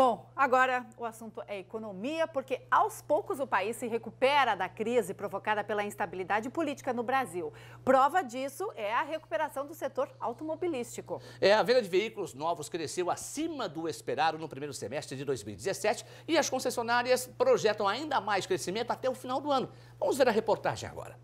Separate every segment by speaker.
Speaker 1: Bom, agora o assunto é economia, porque aos poucos o país se recupera da crise provocada pela instabilidade política no Brasil. Prova disso é a recuperação do setor automobilístico. É, a venda de veículos novos cresceu acima do esperado no primeiro semestre de 2017 e as concessionárias projetam ainda mais crescimento até o final do ano. Vamos ver a reportagem agora.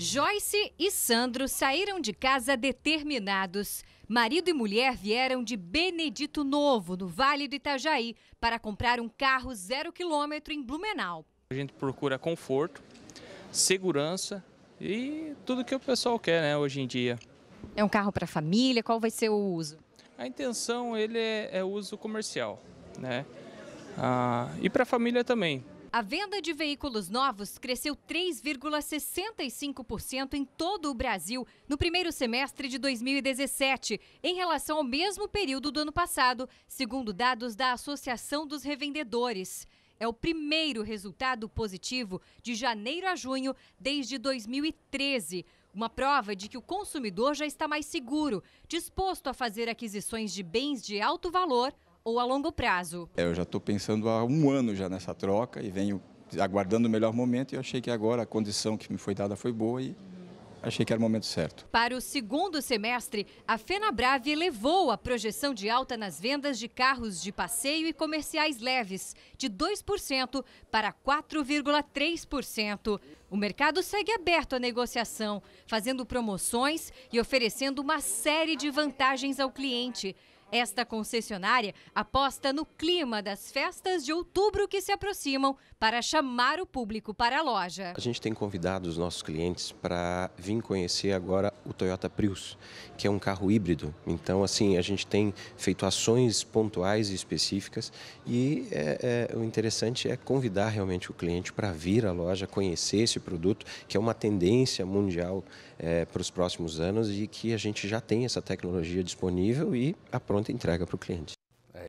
Speaker 1: Joyce e Sandro saíram de casa determinados. Marido e mulher vieram de Benedito Novo, no Vale do Itajaí, para comprar um carro zero quilômetro em Blumenau.
Speaker 2: A gente procura conforto, segurança e tudo que o pessoal quer né, hoje em dia. É
Speaker 1: um carro para família? Qual vai ser o uso?
Speaker 2: A intenção ele é, é uso comercial, né? Ah, e para a família também,
Speaker 1: a venda de veículos novos cresceu 3,65% em todo o Brasil no primeiro semestre de 2017, em relação ao mesmo período do ano passado, segundo dados da Associação dos Revendedores. É o primeiro resultado positivo de janeiro a junho desde 2013. Uma prova de que o consumidor já está mais seguro, disposto a fazer aquisições de bens de alto valor ou a longo prazo?
Speaker 3: É, eu já estou pensando há um ano já nessa troca e venho aguardando o melhor momento e eu achei que agora a condição que me foi dada foi boa e achei que era o momento certo.
Speaker 1: Para o segundo semestre, a Fenabrave elevou a projeção de alta nas vendas de carros de passeio e comerciais leves, de 2% para 4,3%. O mercado segue aberto à negociação, fazendo promoções e oferecendo uma série de vantagens ao cliente. Esta concessionária aposta no clima das festas de outubro que se aproximam para chamar o público para a loja.
Speaker 3: A gente tem convidado os nossos clientes para vir conhecer agora o Toyota Prius, que é um carro híbrido. Então, assim, a gente tem feito ações pontuais e específicas e é, é, o interessante é convidar realmente o cliente para vir à loja, conhecer esse produto, que é uma tendência mundial é, para os próximos anos e que a gente já tem essa tecnologia disponível e a pronta entrega para o cliente.